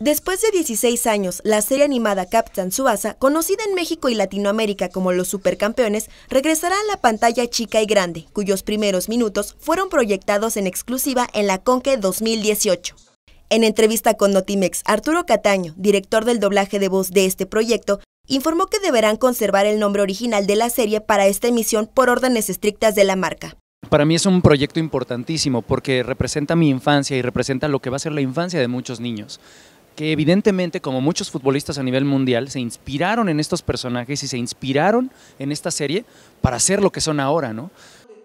Después de 16 años, la serie animada Captain suaza, conocida en México y Latinoamérica como Los Supercampeones, regresará a la pantalla chica y grande, cuyos primeros minutos fueron proyectados en exclusiva en la Conque 2018. En entrevista con Notimex, Arturo Cataño, director del doblaje de voz de este proyecto, informó que deberán conservar el nombre original de la serie para esta emisión por órdenes estrictas de la marca. Para mí es un proyecto importantísimo porque representa mi infancia y representa lo que va a ser la infancia de muchos niños que evidentemente, como muchos futbolistas a nivel mundial, se inspiraron en estos personajes y se inspiraron en esta serie para ser lo que son ahora, ¿no?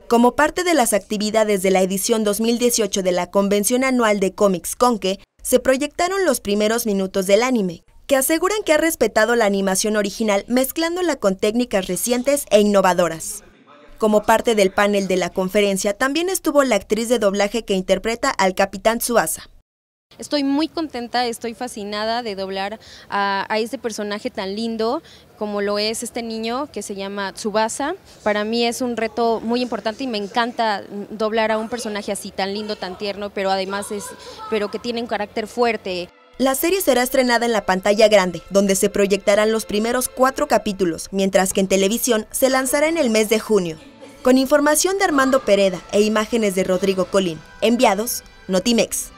Como parte de las actividades de la edición 2018 de la Convención Anual de Comics Conque, se proyectaron los primeros minutos del anime, que aseguran que ha respetado la animación original mezclándola con técnicas recientes e innovadoras. Como parte del panel de la conferencia también estuvo la actriz de doblaje que interpreta al Capitán Suasa. Estoy muy contenta, estoy fascinada de doblar a, este personaje tan lindo como lo es este niño que se llama Tsubasa. Para mí es un reto muy importante y me encanta doblar a un personaje así tan lindo, tan tierno, pero además es, pero que tiene un carácter fuerte. La serie será estrenada en la pantalla grande, donde se proyectarán los primeros cuatro capítulos, mientras que en televisión se lanzará en el mes de junio. Con información de Armando Pereda e imágenes de Rodrigo Colín, enviados Notimex.